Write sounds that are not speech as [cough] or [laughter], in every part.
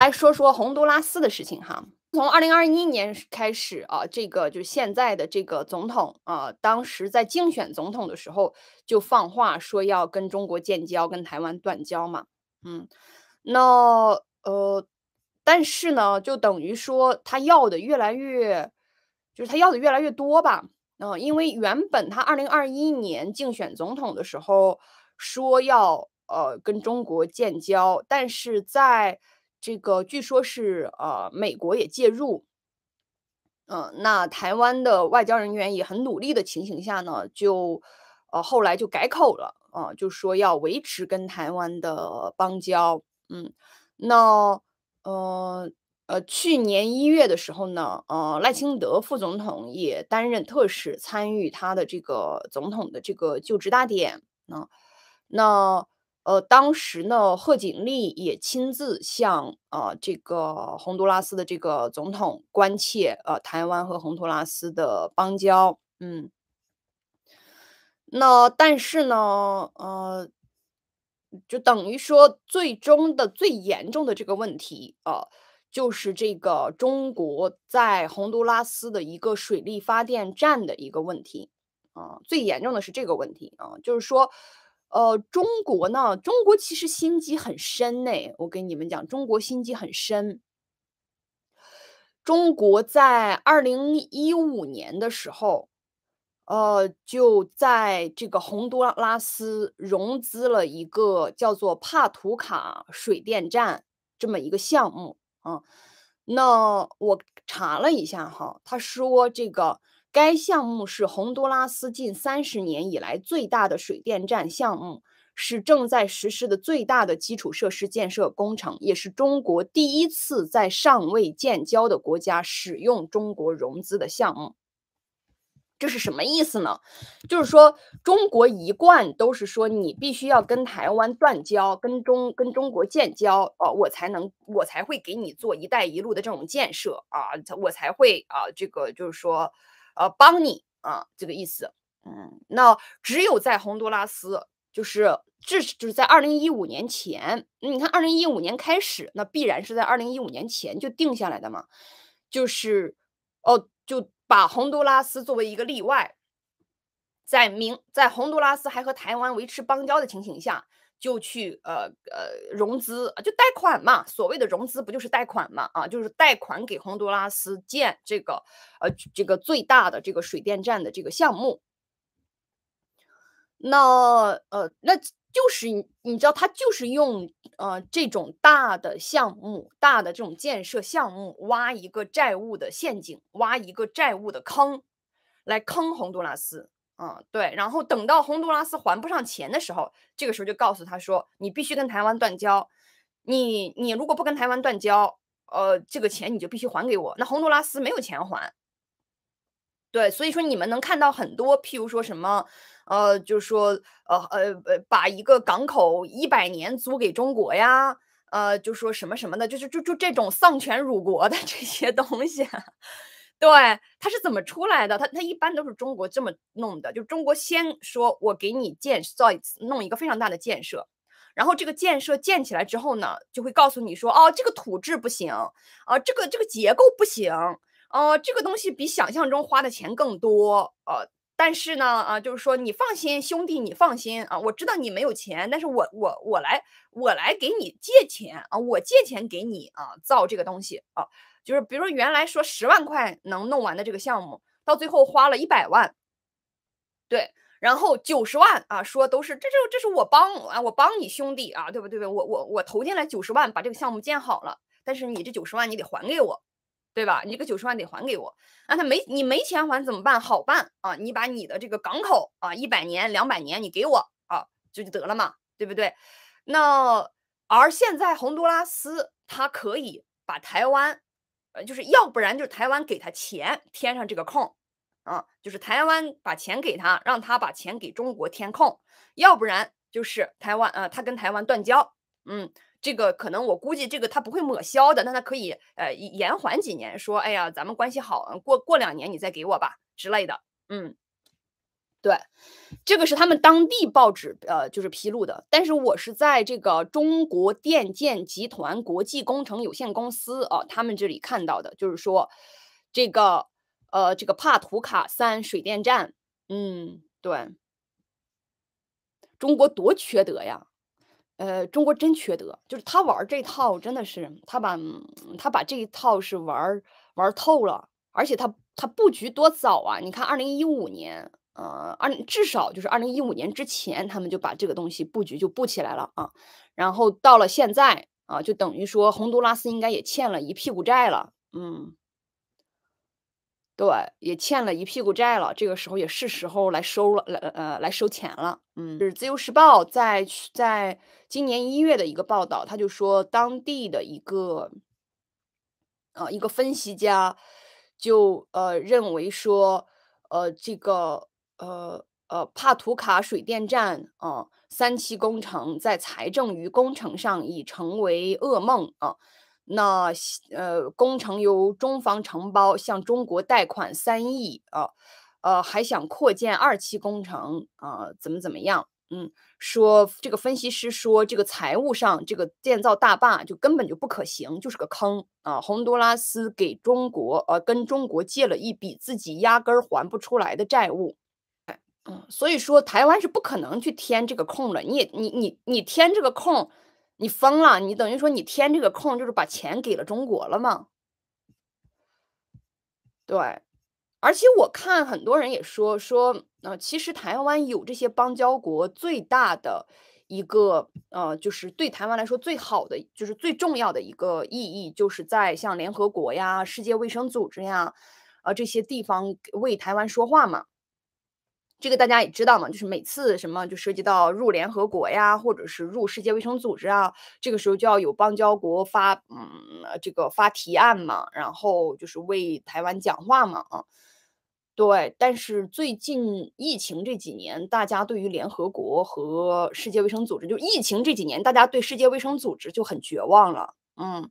来说说洪都拉斯的事情哈，从二零二一年开始啊，这个就是现在的这个总统啊，当时在竞选总统的时候就放话说要跟中国建交，跟台湾断交嘛。嗯，那呃，但是呢，就等于说他要的越来越，就是他要的越来越多吧。嗯，因为原本他二零二一年竞选总统的时候说要呃跟中国建交，但是在这个据说是呃美国也介入，嗯，那台湾的外交人员也很努力的情形下呢，就呃后来就改口了啊，就说要维持跟台湾的邦交。嗯，那呃呃，去年一月的时候呢，呃赖清德副总统也担任特使参与他的这个总统的这个就职大典啊，那。呃，当时呢，贺锦丽也亲自向呃这个洪都拉斯的这个总统关切，呃，台湾和洪都拉斯的邦交，嗯，那但是呢，呃，就等于说，最终的最严重的这个问题，啊，就是这个中国在洪都拉斯的一个水力发电站的一个问题，啊，最严重的是这个问题啊，就是说。呃，中国呢？中国其实心机很深呢。我跟你们讲，中国心机很深。中国在二零一五年的时候，呃，就在这个洪都拉斯融资了一个叫做帕图卡水电站这么一个项目啊。那我查了一下哈，他说这个。该项目是洪都拉斯近三十年以来最大的水电站项目，是正在实施的最大的基础设施建设工程，也是中国第一次在尚未建交的国家使用中国融资的项目。这是什么意思呢？就是说，中国一贯都是说你必须要跟台湾断交，跟中跟中国建交，哦，我才能我才会给你做“一带一路”的这种建设啊，我才会啊，这个就是说。呃，帮你啊，这个意思，嗯，那只有在洪都拉斯，就是至就是在二零一五年前，你看二零一五年开始，那必然是在二零一五年前就定下来的嘛，就是哦，就把洪都拉斯作为一个例外，在明在洪都拉斯还和台湾维持邦交的情形下。就去呃呃融资啊，就贷款嘛。所谓的融资不就是贷款嘛？啊，就是贷款给洪都拉斯建这个呃这个最大的这个水电站的这个项目。那呃那就是你知道，他就是用呃这种大的项目、大的这种建设项目挖一个债务的陷阱，挖一个债务的坑，来坑洪都拉斯。嗯，对，然后等到洪都拉斯还不上钱的时候，这个时候就告诉他说，你必须跟台湾断交，你你如果不跟台湾断交，呃，这个钱你就必须还给我。那洪都拉斯没有钱还，对，所以说你们能看到很多，譬如说什么，呃，就是说呃呃呃，把一个港口一百年租给中国呀，呃，就说什么什么的，就是就就这种丧权辱国的这些东西。对，它是怎么出来的？它它一般都是中国这么弄的，就中国先说，我给你建造弄一个非常大的建设，然后这个建设建起来之后呢，就会告诉你说，哦，这个土质不行，啊，这个这个结构不行，哦，这个东西比想象中花的钱更多，哦。但是呢，啊，就是说你放心，兄弟，你放心啊！我知道你没有钱，但是我，我，我来，我来给你借钱啊！我借钱给你啊，造这个东西啊，就是比如说原来说十万块能弄完的这个项目，到最后花了一百万，对，然后九十万啊，说都是这这这是我帮啊，我帮你兄弟啊，对不对？我我我投进来九十万，把这个项目建好了，但是你这九十万你得还给我。对吧？你这个九十万得还给我，那他没你没钱还怎么办？好办啊，你把你的这个港口啊，一百年两百年你给我啊，就就得了嘛，对不对？那而现在洪都拉斯他可以把台湾，呃，就是要不然就是台湾给他钱，填上这个空，啊，就是台湾把钱给他，让他把钱给中国填空，要不然就是台湾呃，他跟台湾断交，嗯。这个可能我估计这个他不会抹消的，那他可以呃延缓几年，说哎呀，咱们关系好，过过两年你再给我吧之类的。嗯，对，这个是他们当地报纸呃就是披露的，但是我是在这个中国电建集团国际工程有限公司啊，他们这里看到的，就是说这个呃这个帕图卡三水电站，嗯，对中国多缺德呀。呃，中国真缺德，就是他玩这套真的是他把，他把这一套是玩玩透了，而且他他布局多早啊？你看二零一五年，呃，二至少就是二零一五年之前，他们就把这个东西布局就布起来了啊，然后到了现在啊，就等于说洪都拉斯应该也欠了一屁股债了，嗯。对，也欠了一屁股债了。这个时候也是时候来收了，来呃来收钱了。嗯，是《自由时报》在在今年一月的一个报道，他就说当地的一个呃一个分析家，就呃认为说，呃这个呃呃帕图卡水电站啊三期工程在财政与工程上已成为噩梦啊。那呃，工程由中方承包，向中国贷款三亿啊，呃，还想扩建二期工程啊，怎么怎么样？嗯，说这个分析师说这个财务上这个建造大坝就根本就不可行，就是个坑啊。洪都拉斯给中国呃跟中国借了一笔自己压根儿还不出来的债务，嗯，所以说台湾是不可能去填这个空了。你你你你填这个空。你疯了！你等于说你填这个空，就是把钱给了中国了吗？对，而且我看很多人也说说，呃，其实台湾有这些邦交国最大的一个呃，就是对台湾来说最好的，就是最重要的一个意义，就是在像联合国呀、世界卫生组织呀，呃这些地方为台湾说话嘛。这个大家也知道嘛，就是每次什么就涉及到入联合国呀，或者是入世界卫生组织啊，这个时候就要有邦交国发，嗯，这个发提案嘛，然后就是为台湾讲话嘛，啊，对。但是最近疫情这几年，大家对于联合国和世界卫生组织，就疫情这几年，大家对世界卫生组织就很绝望了，嗯。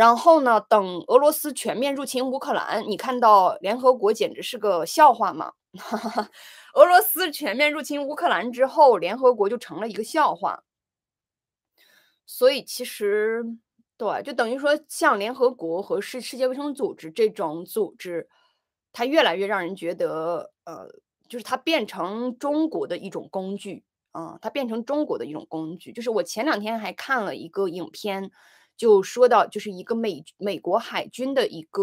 然后呢？等俄罗斯全面入侵乌克兰，你看到联合国简直是个笑话嘛？[laughs] 俄罗斯全面入侵乌克兰之后，联合国就成了一个笑话。所以其实对，就等于说，像联合国和世世界卫生组织这种组织，它越来越让人觉得，呃，就是它变成中国的一种工具。啊。它变成中国的一种工具。就是我前两天还看了一个影片。就说到就是一个美美国海军的一个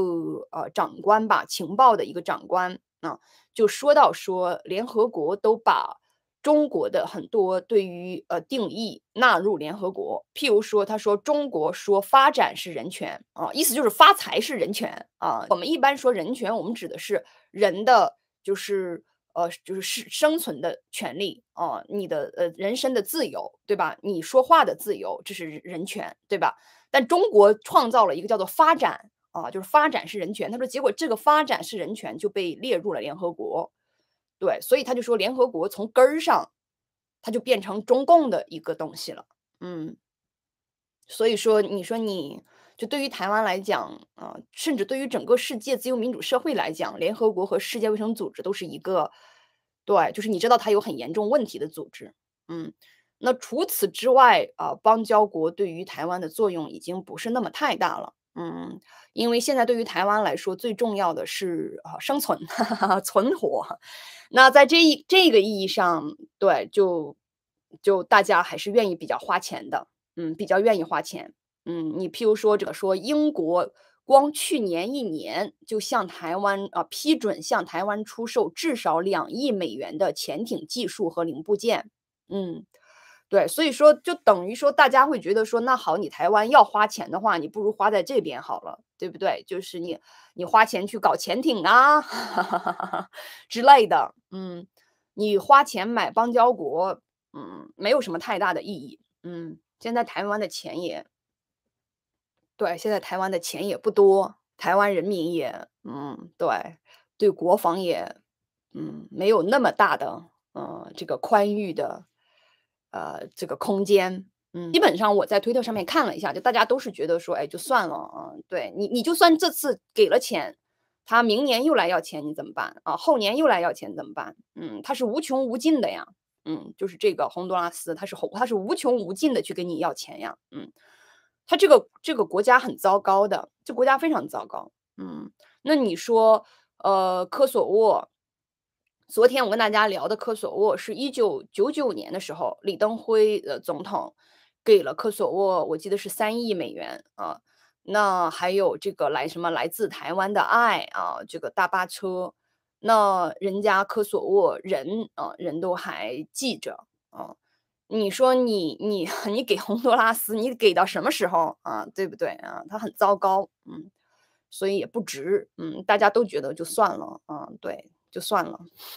呃长官吧，情报的一个长官啊，就说到说联合国都把中国的很多对于呃定义纳入联合国，譬如说他说中国说发展是人权啊，意思就是发财是人权啊。我们一般说人权，我们指的是人的就是呃就是生生存的权利啊，你的呃人身的自由对吧？你说话的自由，这是人权对吧？但中国创造了一个叫做“发展”啊，就是发展是人权。他说，结果这个“发展是人权”就被列入了联合国。对，所以他就说，联合国从根儿上，它就变成中共的一个东西了。嗯，所以说，你说你就对于台湾来讲，呃，甚至对于整个世界自由民主社会来讲，联合国和世界卫生组织都是一个，对，就是你知道它有很严重问题的组织。嗯。那除此之外啊，邦交国对于台湾的作用已经不是那么太大了。嗯，因为现在对于台湾来说，最重要的是啊生存、[laughs] 存活。那在这一这个意义上，对，就就大家还是愿意比较花钱的。嗯，比较愿意花钱。嗯，你譬如说，这个说英国光去年一年就向台湾啊批准向台湾出售至少两亿美元的潜艇技术和零部件。嗯。对，所以说就等于说，大家会觉得说，那好，你台湾要花钱的话，你不如花在这边好了，对不对？就是你，你花钱去搞潜艇啊 [laughs] 之类的，嗯，你花钱买邦交国，嗯，没有什么太大的意义，嗯。现在台湾的钱也，对，现在台湾的钱也不多，台湾人民也，嗯，对，对国防也，嗯，没有那么大的，嗯，这个宽裕的。呃，这个空间，嗯，基本上我在推特上面看了一下，就大家都是觉得说，哎，就算了，嗯，对你，你就算这次给了钱，他明年又来要钱，你怎么办？啊，后年又来要钱怎么办？嗯，他是无穷无尽的呀，嗯，就是这个洪都拉斯，他是后，他是无穷无尽的去跟你要钱呀，嗯，他这个这个国家很糟糕的，这国家非常糟糕，嗯，那你说，呃，科索沃。昨天我跟大家聊的科索沃是一九九九年的时候，李登辉的总统给了科索沃，我记得是三亿美元啊。那还有这个来什么来自台湾的爱啊，这个大巴车，那人家科索沃人啊人都还记着啊。你说你你你给洪都拉斯，你给到什么时候啊？对不对啊？他很糟糕，嗯，所以也不值，嗯，大家都觉得就算了，嗯，对，就算了。